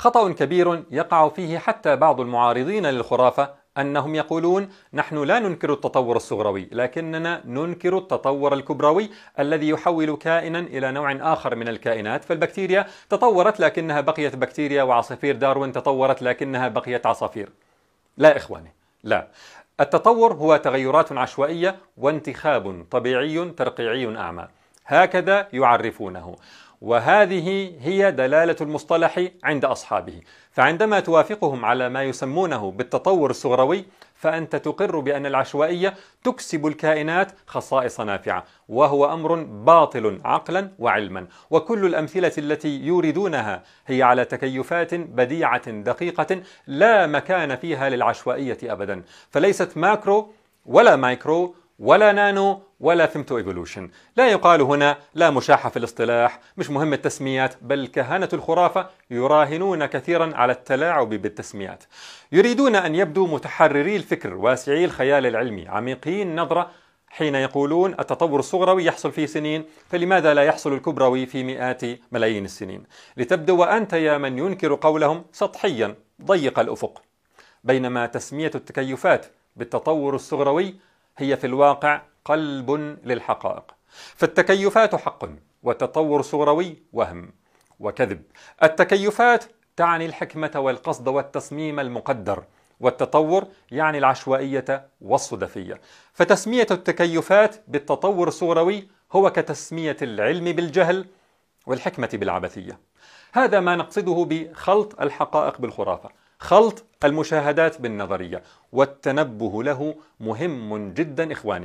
خطأ كبير يقع فيه حتى بعض المعارضين للخرافة أنهم يقولون نحن لا ننكر التطور الصغروي لكننا ننكر التطور الكبروي الذي يحول كائنا إلى نوع آخر من الكائنات فالبكتيريا تطورت لكنها بقيت بكتيريا وعصافير داروين تطورت لكنها بقيت عصافير لا إخواني لا التطور هو تغيرات عشوائية وانتخاب طبيعي ترقيعي أعمى هكذا يعرفونه وهذه هي دلالة المصطلح عند أصحابه فعندما توافقهم على ما يسمونه بالتطور الصغروي فأنت تقر بأن العشوائية تكسب الكائنات خصائص نافعة وهو أمر باطل عقلا وعلما وكل الأمثلة التي يوردونها هي على تكيفات بديعة دقيقة لا مكان فيها للعشوائية أبدا فليست ماكرو ولا مايكرو ولا نانو ولا ثمتو ايفولوشن لا يقال هنا لا مشاحة في الاصطلاح مش مهم التسميات بل كهنة الخرافة يراهنون كثيرا على التلاعب بالتسميات يريدون أن يبدوا متحرري الفكر واسعي الخيال العلمي عميقي النظرة حين يقولون التطور الصغروي يحصل في سنين فلماذا لا يحصل الكبروي في مئات ملايين السنين لتبدو أنت يا من ينكر قولهم سطحيا ضيق الأفق بينما تسمية التكيفات بالتطور الصغروي هي في الواقع قلب للحقائق فالتكيفات حق والتطور صوروي وهم وكذب التكيفات تعني الحكمه والقصد والتصميم المقدر والتطور يعني العشوائيه والصدفيه فتسميه التكيفات بالتطور الصوروي هو كتسميه العلم بالجهل والحكمه بالعبثيه هذا ما نقصده بخلط الحقائق بالخرافه خلط المشاهدات بالنظريه والتنبه له مهم جدا اخواني